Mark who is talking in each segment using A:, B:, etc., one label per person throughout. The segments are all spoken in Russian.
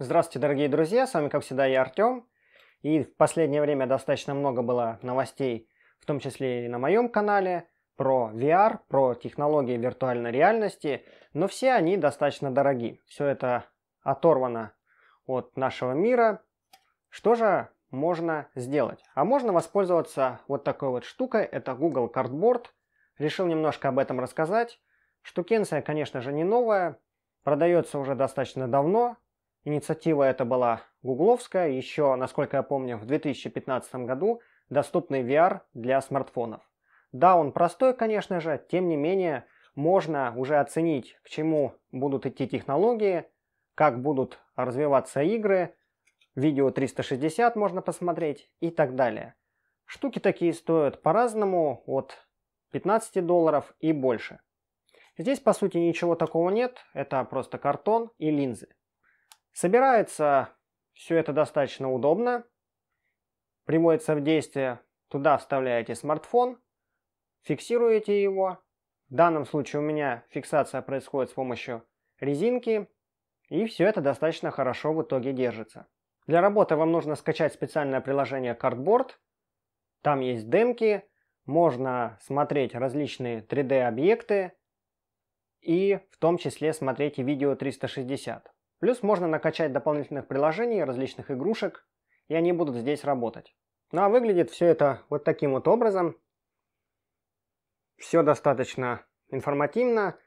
A: Здравствуйте, дорогие друзья, с вами, как всегда, я Артем. И в последнее время достаточно много было новостей, в том числе и на моем канале, про VR, про технологии виртуальной реальности, но все они достаточно дороги. Все это оторвано от нашего мира. Что же можно сделать? А можно воспользоваться вот такой вот штукой, это Google Cardboard. Решил немножко об этом рассказать. Штукенция, конечно же, не новая, продается уже достаточно давно, Инициатива эта была гугловская, еще, насколько я помню, в 2015 году доступный VR для смартфонов. Да, он простой, конечно же, тем не менее, можно уже оценить, к чему будут идти технологии, как будут развиваться игры, видео 360 можно посмотреть и так далее. Штуки такие стоят по-разному, от 15 долларов и больше. Здесь, по сути, ничего такого нет, это просто картон и линзы. Собирается все это достаточно удобно. Приводится в действие, туда вставляете смартфон, фиксируете его. В данном случае у меня фиксация происходит с помощью резинки, и все это достаточно хорошо в итоге держится. Для работы вам нужно скачать специальное приложение Cardboard. Там есть демки, можно смотреть различные 3D-объекты и в том числе смотреть видео 360. Плюс можно накачать дополнительных приложений, различных игрушек, и они будут здесь работать. Ну а выглядит все это вот таким вот образом. Все достаточно информативно.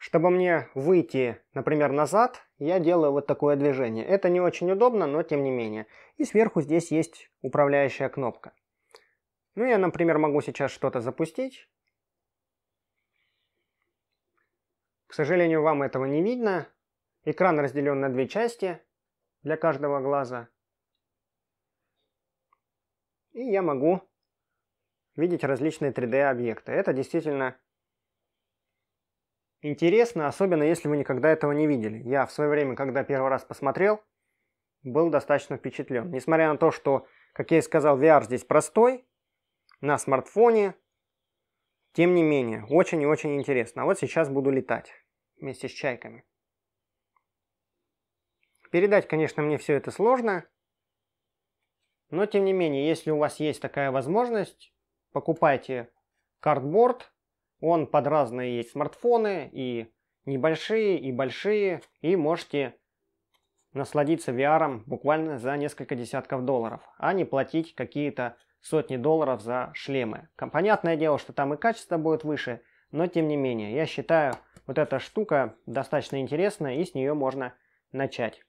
A: Чтобы мне выйти, например, назад, я делаю вот такое движение. Это не очень удобно, но тем не менее. И сверху здесь есть управляющая кнопка. Ну я, например, могу сейчас что-то запустить. К сожалению, вам этого не видно, Экран разделен на две части для каждого глаза. И я могу видеть различные 3D-объекты. Это действительно интересно, особенно если вы никогда этого не видели. Я в свое время, когда первый раз посмотрел, был достаточно впечатлен. Несмотря на то, что, как я и сказал, VR здесь простой, на смартфоне, тем не менее, очень и очень интересно. А вот сейчас буду летать вместе с чайками. Передать, конечно, мне все это сложно, но тем не менее, если у вас есть такая возможность, покупайте картборд, он под разные есть смартфоны, и небольшие, и большие, и можете насладиться VR буквально за несколько десятков долларов, а не платить какие-то сотни долларов за шлемы. Понятное дело, что там и качество будет выше, но тем не менее, я считаю, вот эта штука достаточно интересная, и с нее можно начать.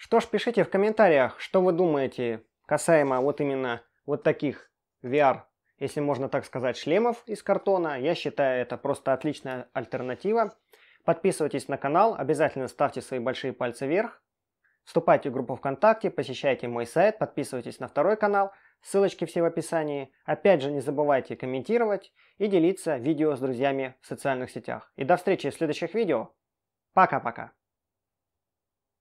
A: Что ж, пишите в комментариях, что вы думаете касаемо вот именно вот таких VR, если можно так сказать, шлемов из картона. Я считаю, это просто отличная альтернатива. Подписывайтесь на канал, обязательно ставьте свои большие пальцы вверх. Вступайте в группу ВКонтакте, посещайте мой сайт, подписывайтесь на второй канал. Ссылочки все в описании. Опять же, не забывайте комментировать и делиться видео с друзьями в социальных сетях. И до встречи в следующих видео. Пока-пока.